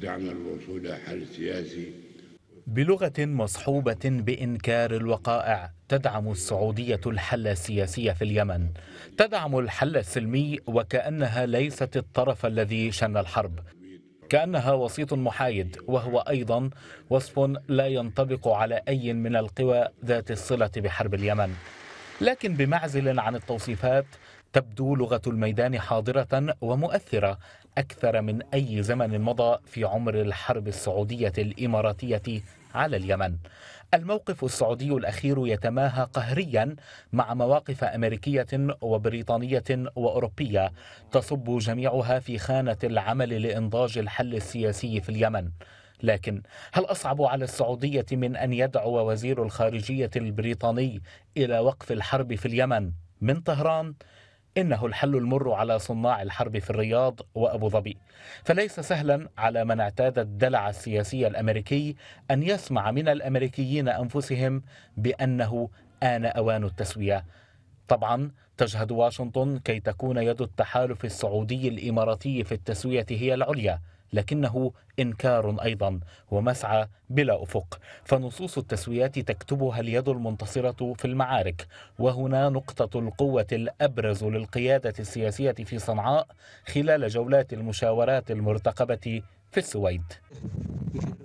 دعم الوصول إلى حل سياسي بلغة مصحوبة بإنكار الوقائع تدعم السعودية الحل السياسي في اليمن تدعم الحل السلمي وكأنها ليست الطرف الذي شن الحرب كأنها وسيط محايد وهو أيضا وصف لا ينطبق على أي من القوى ذات الصلة بحرب اليمن لكن بمعزل عن التوصيفات تبدو لغة الميدان حاضرة ومؤثرة أكثر من أي زمن مضى في عمر الحرب السعودية الإماراتية على اليمن الموقف السعودي الأخير يتماهى قهريا مع مواقف أمريكية وبريطانية وأوروبية تصب جميعها في خانة العمل لإنضاج الحل السياسي في اليمن لكن هل أصعب على السعودية من أن يدعو وزير الخارجية البريطاني إلى وقف الحرب في اليمن من طهران؟ إنه الحل المر على صناع الحرب في الرياض وأبو ظبي فليس سهلا على من اعتاد الدلع السياسي الأمريكي أن يسمع من الأمريكيين أنفسهم بأنه آن أوان التسوية طبعا تجهد واشنطن كي تكون يد التحالف السعودي الإماراتي في التسوية هي العليا لكنه إنكار أيضا ومسعى بلا أفق فنصوص التسويات تكتبها اليد المنتصرة في المعارك وهنا نقطة القوة الأبرز للقيادة السياسية في صنعاء خلال جولات المشاورات المرتقبة في السويد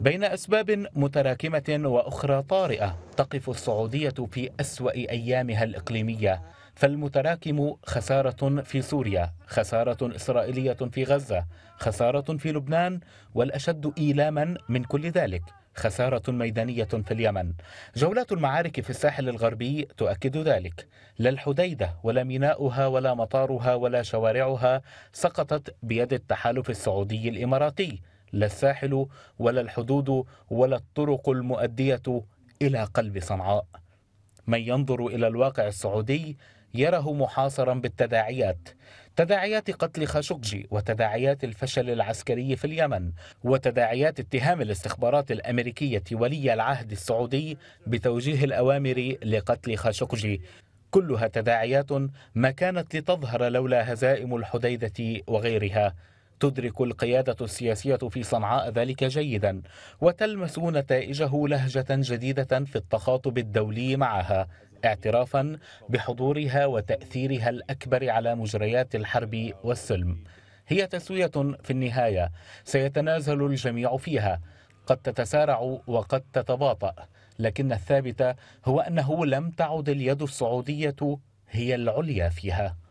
بين أسباب متراكمة وأخرى طارئة تقف السعودية في أسوأ أيامها الإقليمية فالمتراكم خسارة في سوريا خسارة إسرائيلية في غزة خسارة في لبنان والأشد إيلاما من كل ذلك خسارة ميدانية في اليمن جولات المعارك في الساحل الغربي تؤكد ذلك لا الحديدة ولا ميناؤها ولا مطارها ولا شوارعها سقطت بيد التحالف السعودي الإماراتي لا الساحل ولا الحدود ولا الطرق المؤدية إلى قلب صنعاء من ينظر إلى الواقع السعودي يره محاصرا بالتداعيات تداعيات قتل خاشقجي وتداعيات الفشل العسكري في اليمن وتداعيات اتهام الاستخبارات الامريكيه ولي العهد السعودي بتوجيه الاوامر لقتل خاشقجي كلها تداعيات ما كانت لتظهر لولا هزائم الحديده وغيرها تدرك القيادة السياسية في صنعاء ذلك جيدا وتلمس نتائجه لهجة جديدة في التخاطب الدولي معها اعترافا بحضورها وتأثيرها الأكبر على مجريات الحرب والسلم هي تسوية في النهاية سيتنازل الجميع فيها قد تتسارع وقد تتباطأ لكن الثابت هو أنه لم تعد اليد السعودية هي العليا فيها